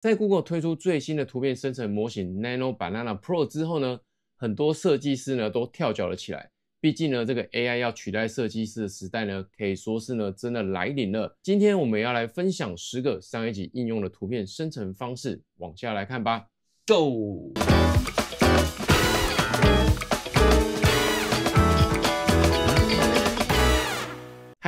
在 Google 推出最新的图片生成模型 Nano Banana Pro 之后呢，很多设计师呢都跳脚了起来。毕竟呢，这个 AI 要取代设计师的时代呢，可以说是呢真的来临了。今天我们要来分享十个商业级应用的图片生成方式，往下来看吧。Go。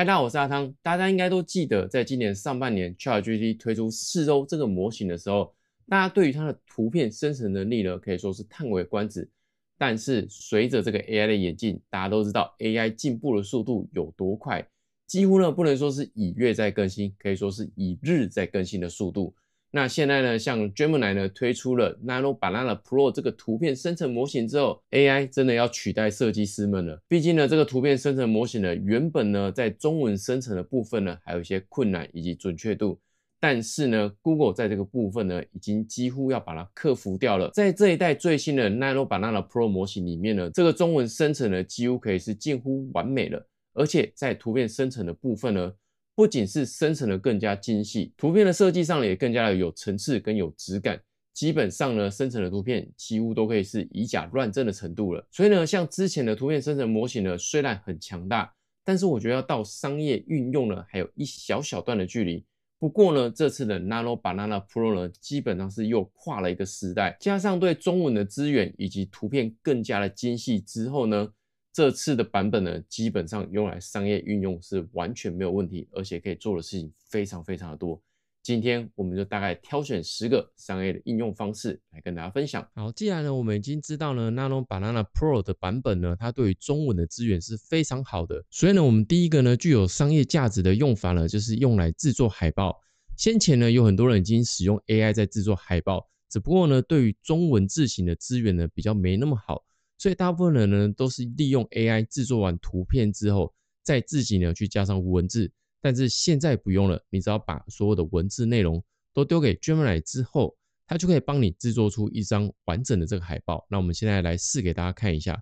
大家好，我是阿汤。大家应该都记得，在今年上半年，ChatGPT 推出四周这个模型的时候，大家对于它的图片生成能力呢，可以说是叹为观止。但是随着这个 AI 的演进，大家都知道 AI 进步的速度有多快，几乎呢不能说是以月在更新，可以说是以日在更新的速度。那现在呢，像 Gemini 呢推出了 n a n o b a n a n a Pro 这个图片生成模型之后，AI 真的要取代设计师们了。毕竟呢，这个图片生成模型呢，原本呢在中文生成的部分呢，还有一些困难以及准确度。但是呢，Google 在这个部分呢，已经几乎要把它克服掉了。在这一代最新的 n a n o b a n a n a Pro 模型里面呢，这个中文生成呢，几乎可以是近乎完美了。而且在图片生成的部分呢。不仅是生成的更加精细，图片的设计上也更加的有层次跟有质感。基本上呢，生成的图片几乎都可以是以假乱真的程度了。所以呢，像之前的图片生成模型呢，虽然很强大，但是我觉得要到商业运用呢，还有一小小段的距离。不过呢，这次的 Nano Banana Pro 呢，基本上是又跨了一个时代，加上对中文的资源以及图片更加的精细之后呢。这次的版本呢，基本上用来商业运用是完全没有问题，而且可以做的事情非常非常的多。今天我们就大概挑选十个商业的应用方式来跟大家分享。好，既然呢我们已经知道呢，Nano Banana Pro 的版本呢，它对于中文的资源是非常好的，所以呢我们第一个呢具有商业价值的用法呢，就是用来制作海报。先前呢有很多人已经使用 AI 在制作海报，只不过呢对于中文字型的资源呢比较没那么好。所以大部分人呢，都是利用 AI 制作完图片之后，再自己呢去加上文字。但是现在不用了，你只要把所有的文字内容都丢给 Gemini 之后，它就可以帮你制作出一张完整的这个海报。那我们现在来试给大家看一下。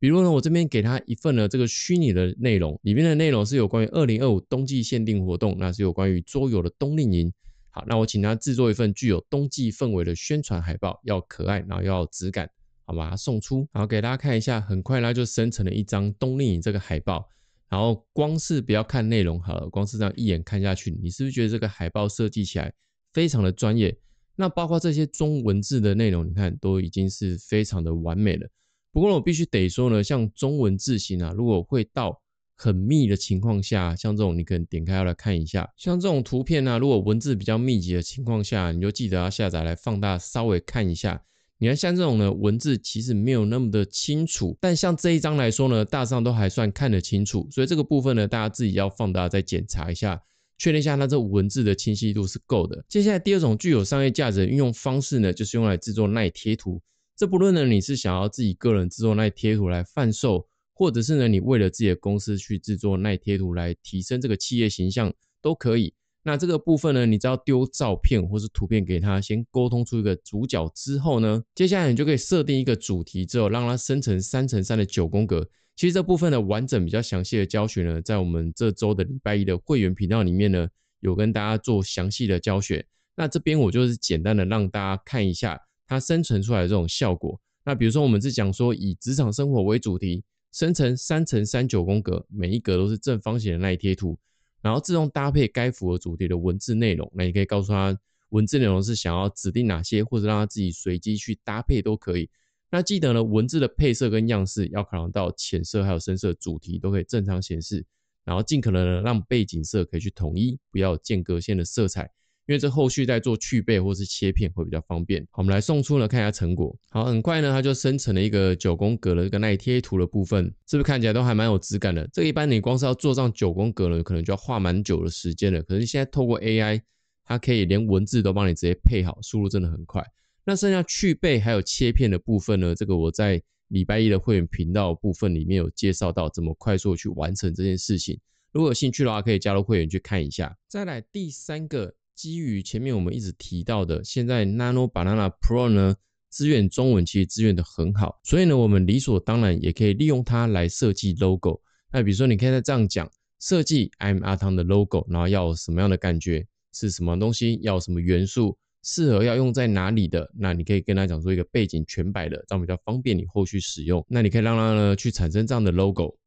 比如呢，我这边给他一份呢，这个虚拟的内容里面的内容是有关于2025冬季限定活动，那是有关于桌游的冬令营。好，那我请他制作一份具有冬季氛围的宣传海报，要可爱，然后要质感。好，把它送出，然后给大家看一下，很快它就生成了一张《冬令营》这个海报。然后光是不要看内容好了，光是这样一眼看下去，你是不是觉得这个海报设计起来非常的专业？那包括这些中文字的内容，你看都已经是非常的完美了。不过我必须得说呢，像中文字型啊，如果会到很密的情况下，像这种你可能点开要来看一下。像这种图片呢，如果文字比较密集的情况下，你就记得要下载来放大稍微看一下。你看，像这种呢，文字其实没有那么的清楚。但像这一张来说呢，大上都还算看得清楚。所以这个部分呢，大家自己要放大再检查一下，确认一下它这文字的清晰度是够的。接下来第二种具有商业价值的运用方式呢，就是用来制作耐贴图。这不论呢，你是想要自己个人制作耐贴图来贩售，或者是呢，你为了自己的公司去制作耐贴图来提升这个企业形象，都可以。那这个部分呢，你只要丢照片或是图片给他，先沟通出一个主角之后呢，接下来你就可以设定一个主题之后，让它生成三乘三的九宫格。其实这部分的完整、比较详细的教学呢，在我们这周的礼拜一的会员频道里面呢，有跟大家做详细的教学。那这边我就是简单的让大家看一下它生成出来的这种效果。那比如说，我们是讲说以职场生活为主题，生成三乘三九宫格，每一格都是正方形的那一贴图。然后自动搭配该符合主题的文字内容，那你可以告诉他文字内容是想要指定哪些，或者让他自己随机去搭配都可以。那记得呢，文字的配色跟样式要考量到浅色还有深色主题都可以正常显示，然后尽可能的让背景色可以去统一，不要间隔线的色彩。因为这后续在做去背或是切片会比较方便。好，我们来送出呢，看一下成果。好，很快呢，它就生成了一个九宫格的这个耐贴图的部分，是不是看起来都还蛮有质感的？这个一般你光是要做上九宫格呢，可能就要花蛮久的时间了。可是现在透过 AI，它可以连文字都帮你直接配好，输入真的很快。那剩下去背还有切片的部分呢？这个我在礼拜一的会员频道部分里面有介绍到怎么快速去完成这件事情。如果有兴趣的话，可以加入会员去看一下。再来第三个。基于前面我们一直提到的，现在 Nano Banana Pro 呢资源中文其实资源的很好，所以呢我们理所当然也可以利用它来设计 logo。那比如说，你可以这样讲，设计 I'm 阿汤的 logo，然后要什么样的感觉，是什么东西，要什么元素，适合要用在哪里的。那你可以跟他讲说，一个背景全白的，这样比较方便你后续使用。那你可以让他呢去产生这样的 logo。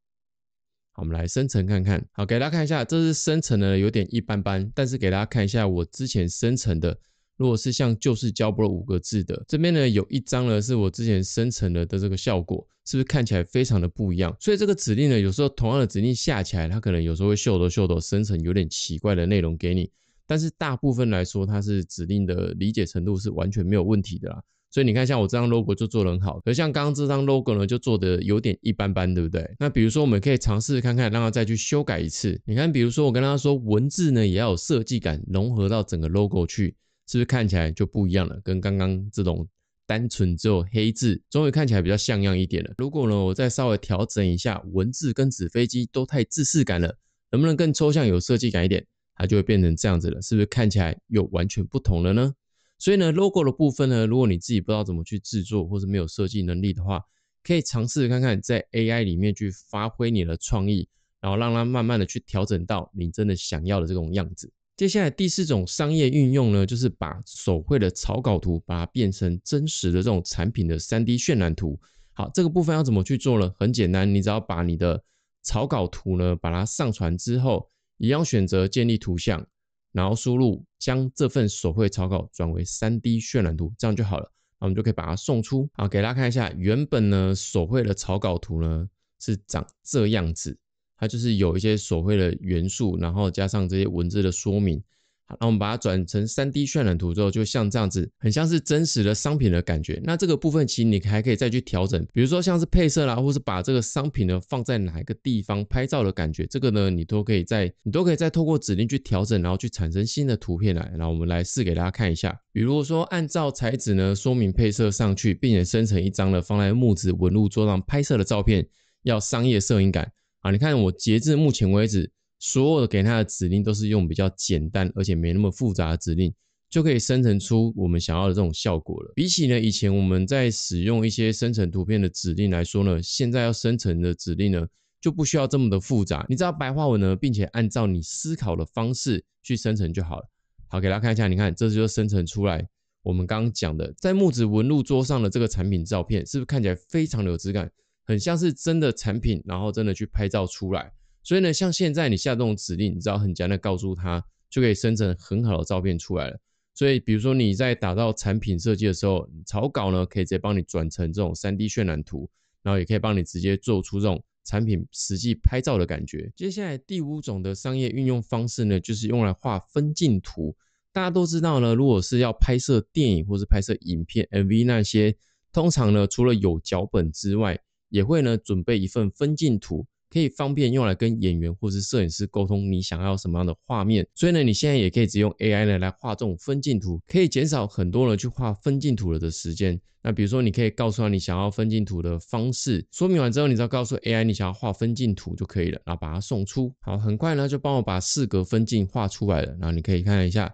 我们来生成看看，好，给大家看一下，这是生成的有点一般般，但是给大家看一下我之前生成的，如果是像就是交波了五个字的，这边呢有一张呢是我之前生成的的这个效果，是不是看起来非常的不一样？所以这个指令呢，有时候同样的指令下起来，它可能有时候会秀逗秀逗生成有点奇怪的内容给你，但是大部分来说，它是指令的理解程度是完全没有问题的啦。所以你看，像我这张 logo 就做得很好，可像刚刚这张 logo 呢，就做得有点一般般，对不对？那比如说，我们可以尝试看看，让它再去修改一次。你看，比如说我跟他说，文字呢也要有设计感，融合到整个 logo 去，是不是看起来就不一样了？跟刚刚这种单纯只有黑字，终于看起来比较像样一点了。如果呢，我再稍微调整一下，文字跟纸飞机都太自象感了，能不能更抽象、有设计感一点？它就会变成这样子了，是不是看起来又完全不同了呢？所以呢，logo 的部分呢，如果你自己不知道怎么去制作，或者没有设计能力的话，可以尝试看看在 AI 里面去发挥你的创意，然后让它慢慢的去调整到你真的想要的这种样子。接下来第四种商业运用呢，就是把手绘的草稿图，把它变成真实的这种产品的三 D 渲染图。好，这个部分要怎么去做呢？很简单，你只要把你的草稿图呢，把它上传之后，一样选择建立图像。然后输入将这份手绘草稿转为三 D 渲染图，这样就好了。那我们就可以把它送出好，给大家看一下。原本呢手绘的草稿图呢是长这样子，它就是有一些手绘的元素，然后加上这些文字的说明。好，那我们把它转成三 D 渲染图之后，就像这样子，很像是真实的商品的感觉。那这个部分其实你还可以再去调整，比如说像是配色啦，或是把这个商品呢放在哪一个地方拍照的感觉，这个呢你都可以在你都可以再透过指令去调整，然后去产生新的图片来。那我们来试给大家看一下，比如说按照材质呢说明配色上去，并且生成一张呢放在木质纹路桌上拍摄的照片，要商业摄影感啊！你看我截至目前为止。所有的给它的指令都是用比较简单而且没那么复杂的指令，就可以生成出我们想要的这种效果了。比起呢以前我们在使用一些生成图片的指令来说呢，现在要生成的指令呢就不需要这么的复杂。你知道白话文呢，并且按照你思考的方式去生成就好了。好，给大家看一下，你看这就生成出来我们刚刚讲的在木子纹路桌上的这个产品照片，是不是看起来非常的有质感，很像是真的产品，然后真的去拍照出来。所以呢，像现在你下这种指令，你知道很简单的告诉它，就可以生成很好的照片出来了。所以，比如说你在打造产品设计的时候，草稿呢可以直接帮你转成这种 3D 渲染图，然后也可以帮你直接做出这种产品实际拍照的感觉。接下来第五种的商业运用方式呢，就是用来画分镜图。大家都知道呢，如果是要拍摄电影或是拍摄影片 MV 那些，通常呢除了有脚本之外，也会呢准备一份分镜图。可以方便用来跟演员或是摄影师沟通，你想要什么样的画面。所以呢，你现在也可以只用 AI 呢来画这种分镜图，可以减少很多人去画分镜图了的时间。那比如说，你可以告诉他你想要分镜图的方式，说明完之后，你只要告诉 AI 你想要画分镜图就可以了，然后把它送出。好，很快呢就帮我把四格分镜画出来了。然后你可以看一下，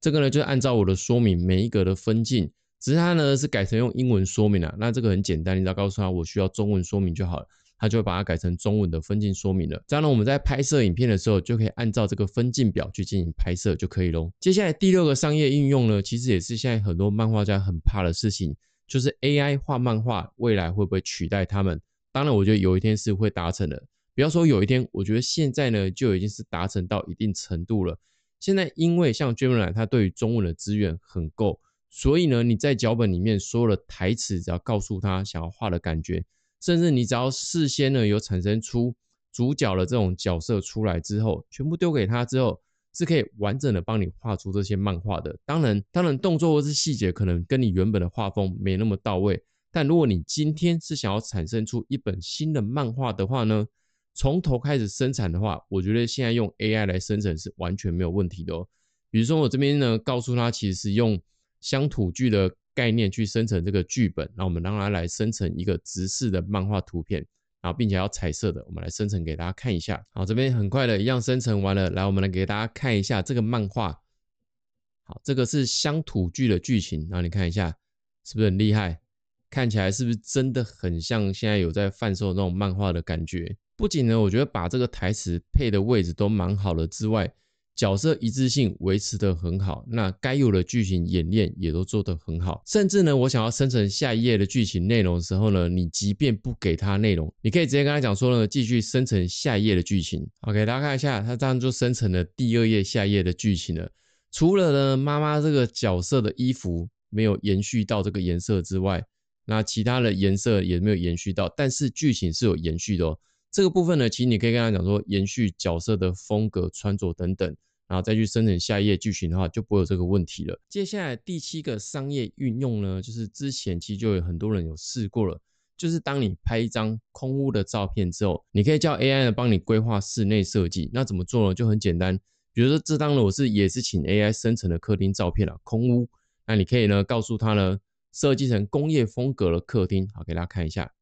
这个呢就是按照我的说明，每一格的分镜，只是它呢是改成用英文说明了。那这个很简单，你只要告诉他我需要中文说明就好了。它就会把它改成中文的分镜说明了。这样呢，我们在拍摄影片的时候，就可以按照这个分镜表去进行拍摄就可以喽。接下来第六个商业应用呢，其实也是现在很多漫画家很怕的事情，就是 AI 画漫画未来会不会取代他们？当然，我觉得有一天是会达成的。不要说有一天，我觉得现在呢就已经是达成到一定程度了。现在因为像 Gemini 它对于中文的资源很够，所以呢你在脚本里面有了台词，只要告诉他想要画的感觉。甚至你只要事先呢有产生出主角的这种角色出来之后，全部丢给他之后，是可以完整的帮你画出这些漫画的。当然，当然动作或是细节可能跟你原本的画风没那么到位，但如果你今天是想要产生出一本新的漫画的话呢，从头开始生产的话，我觉得现在用 AI 来生成是完全没有问题的哦。比如说我这边呢告诉他，其实是用乡土剧的。概念去生成这个剧本，那我们让它来生成一个直视的漫画图片，然后并且要彩色的，我们来生成给大家看一下。好，这边很快的一样生成完了，来我们来给大家看一下这个漫画。好，这个是乡土剧的剧情，然后你看一下是不是很厉害？看起来是不是真的很像现在有在贩售那种漫画的感觉？不仅呢，我觉得把这个台词配的位置都蛮好了之外。角色一致性维持得很好，那该有的剧情演练也都做得很好。甚至呢，我想要生成下一页的剧情内容的时候呢，你即便不给他内容，你可以直接跟他讲说呢，继续生成下一页的剧情。OK，大家看一下，它这样就生成了第二页下一页的剧情了。除了呢，妈妈这个角色的衣服没有延续到这个颜色之外，那其他的颜色也没有延续到，但是剧情是有延续的。哦。这个部分呢，其实你可以跟他讲说，延续角色的风格、穿着等等，然后再去生成下一页剧情的话，就不会有这个问题了。接下来第七个商业运用呢，就是之前其实就有很多人有试过了，就是当你拍一张空屋的照片之后，你可以叫 AI 呢帮你规划室内设计。那怎么做呢？就很简单，比如说这张呢我是也是请 AI 生成的客厅照片了，空屋，那你可以呢告诉他呢设计成工业风格的客厅。好，给大家看一下。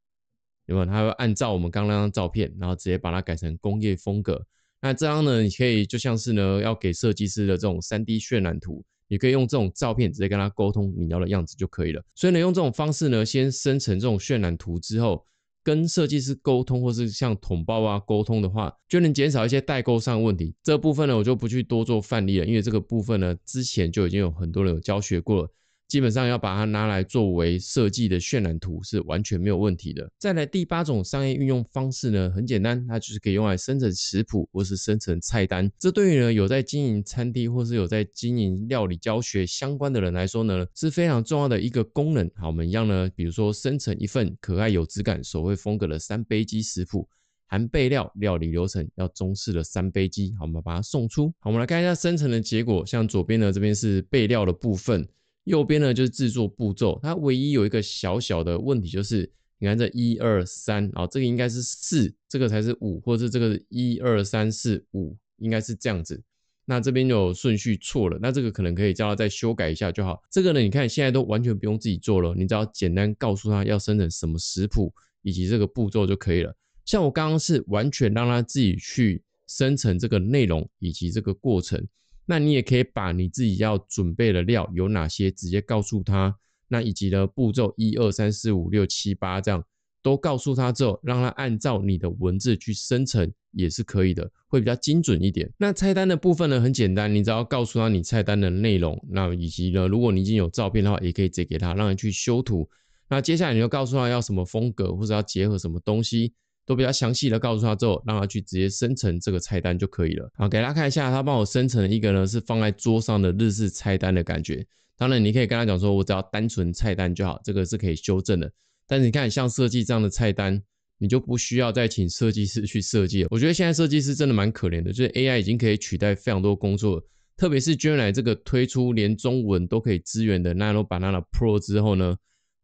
有没有？会按照我们刚刚那张照片，然后直接把它改成工业风格。那这张呢，你可以就像是呢，要给设计师的这种 3D 渲染图，你可以用这种照片直接跟他沟通你要的样子就可以了。所以呢，用这种方式呢，先生成这种渲染图之后，跟设计师沟通，或是像统包啊沟通的话，就能减少一些代沟上的问题。这部分呢，我就不去多做范例了，因为这个部分呢，之前就已经有很多人有教学过了。基本上要把它拿来作为设计的渲染图是完全没有问题的。再来第八种商业运用方式呢，很简单，它就是可以用来生成食谱或是生成菜单。这对于呢有在经营餐厅或是有在经营料理教学相关的人来说呢，是非常重要的一个功能。好，我们一样呢，比如说生成一份可爱有质感、手绘风格的三杯鸡食谱，含备料、料理流程，要中式的三杯鸡。好，我们把它送出。好，我们来看一下生成的结果。像左边呢，这边是备料的部分。右边呢就是制作步骤，它唯一有一个小小的问题就是，你看这一二三啊，这个应该是四，这个才是五，或者这个是一二三四五，应该是这样子。那这边有顺序错了，那这个可能可以叫他再修改一下就好。这个呢，你看现在都完全不用自己做了，你只要简单告诉他要生成什么食谱以及这个步骤就可以了。像我刚刚是完全让他自己去生成这个内容以及这个过程。那你也可以把你自己要准备的料有哪些直接告诉他，那以及呢步骤一二三四五六七八这样都告诉他之后，让他按照你的文字去生成也是可以的，会比较精准一点。那菜单的部分呢很简单，你只要告诉他你菜单的内容，那以及呢如果你已经有照片的话，也可以直接给他，让他去修图。那接下来你就告诉他要什么风格或者要结合什么东西。都比较详细的告诉他之后，让他去直接生成这个菜单就可以了。好，给大家看一下，他帮我生成一个呢，是放在桌上的日式菜单的感觉。当然，你可以跟他讲说，我只要单纯菜单就好，这个是可以修正的。但你看，像设计这样的菜单，你就不需要再请设计师去设计了。我觉得现在设计师真的蛮可怜的，就是 AI 已经可以取代非常多工作，特别是 Jet 来这个推出连中文都可以支援的 Nano Banana Pro 之后呢，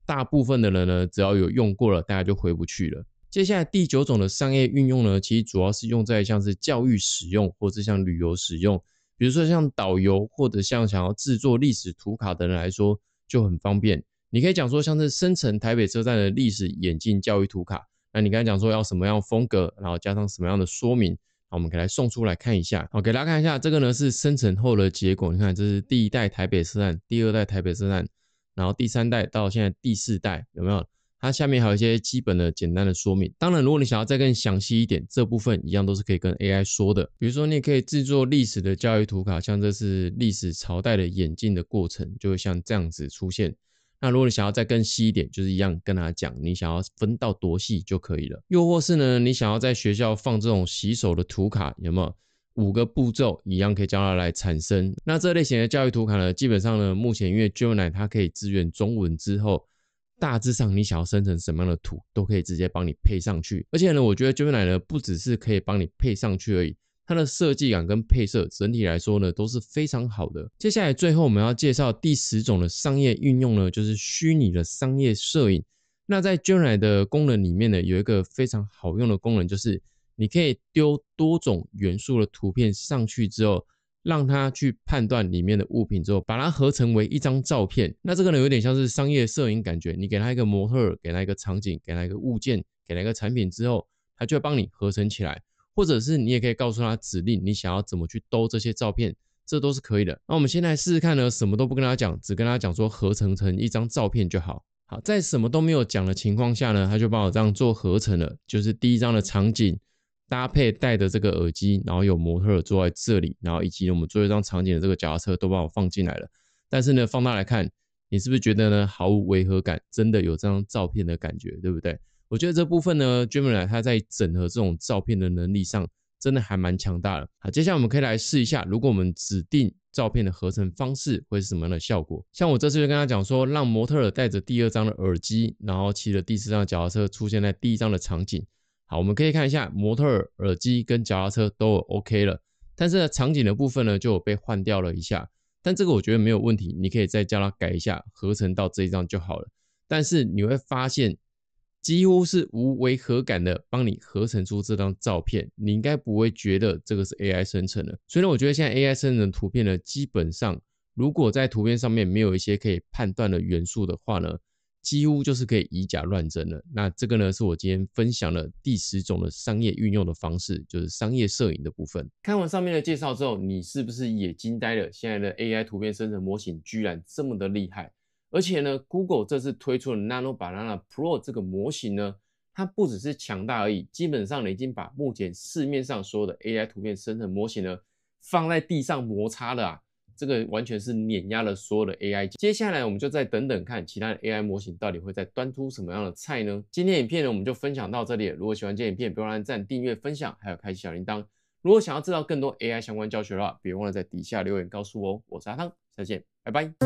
大部分的人呢，只要有用过了，大家就回不去了。接下来第九种的商业运用呢，其实主要是用在像是教育使用或是像旅游使用，比如说像导游或者像想要制作历史图卡的人来说就很方便。你可以讲说像是生成台北车站的历史演进教育图卡，那你刚才讲说要什么样风格，然后加上什么样的说明，好，我们给来送出来看一下。好，给大家看一下这个呢是生成后的结果，你看这是第一代台北车站，第二代台北车站，然后第三代到现在第四代有没有？它下面还有一些基本的简单的说明。当然，如果你想要再更详细一点，这部分一样都是可以跟 AI 说的。比如说，你可以制作历史的教育图卡，像这是历史朝代的演进的过程，就会像这样子出现。那如果你想要再更细一点，就是一样跟它讲，你想要分到多细就可以了。又或是呢，你想要在学校放这种洗手的图卡，有没有五个步骤，一样可以教它来产生。那这类型的教育图卡呢，基本上呢，目前因为 j o u n e 它可以支援中文之后。大致上，你想要生成什么样的图，都可以直接帮你配上去。而且呢，我觉得卷奶呢不只是可以帮你配上去而已，它的设计感跟配色整体来说呢都是非常好的。接下来最后我们要介绍第十种的商业运用呢，就是虚拟的商业摄影。那在卷奶的功能里面呢，有一个非常好用的功能，就是你可以丢多种元素的图片上去之后。让他去判断里面的物品之后，把它合成为一张照片。那这个呢，有点像是商业摄影感觉。你给他一个模特，给他一个场景，给他一个物件，给他一个产品之后，他就会帮你合成起来。或者是你也可以告诉他指令，你想要怎么去兜这些照片，这都是可以的。那我们先来试试看呢，什么都不跟他讲，只跟他讲说合成成一张照片就好。好，在什么都没有讲的情况下呢，他就帮我这样做合成了，就是第一张的场景。搭配戴的这个耳机，然后有模特坐在这里，然后以及我们做一张场景的这个脚踏车都帮我放进来了。但是呢，放大来看，你是不是觉得呢毫无违和感？真的有这张照片的感觉，对不对？我觉得这部分呢，Gemini 它在整合这种照片的能力上，真的还蛮强大的。好，接下来我们可以来试一下，如果我们指定照片的合成方式会是什么样的效果？像我这次就跟他讲说，让模特戴着第二张的耳机，然后骑着第四张脚踏车出现在第一张的场景。我们可以看一下模特耳机跟脚踏车都 OK 了，但是呢场景的部分呢就被换掉了一下。但这个我觉得没有问题，你可以再叫他改一下，合成到这一张就好了。但是你会发现几乎是无违和感的帮你合成出这张照片，你应该不会觉得这个是 AI 生成的。所以呢，我觉得现在 AI 生成的图片呢，基本上如果在图片上面没有一些可以判断的元素的话呢，几乎就是可以以假乱真了。那这个呢，是我今天分享了第十种的商业运用的方式，就是商业摄影的部分。看完上面的介绍之后，你是不是也惊呆了？现在的 AI 图片生成模型居然这么的厉害，而且呢，Google 这次推出的 n a n o b a n a p r o 这个模型呢，它不只是强大而已，基本上已经把目前市面上所有的 AI 图片生成模型呢放在地上摩擦了啊！这个完全是碾压了所有的 AI。接下来我们就再等等看，其他的 AI 模型到底会在端出什么样的菜呢？今天影片呢，我们就分享到这里。如果喜欢这影片，别忘了赞、订阅、分享，还有开启小铃铛。如果想要知道更多 AI 相关教学的话，别忘了在底下留言告诉我。我是阿汤，再见，拜拜。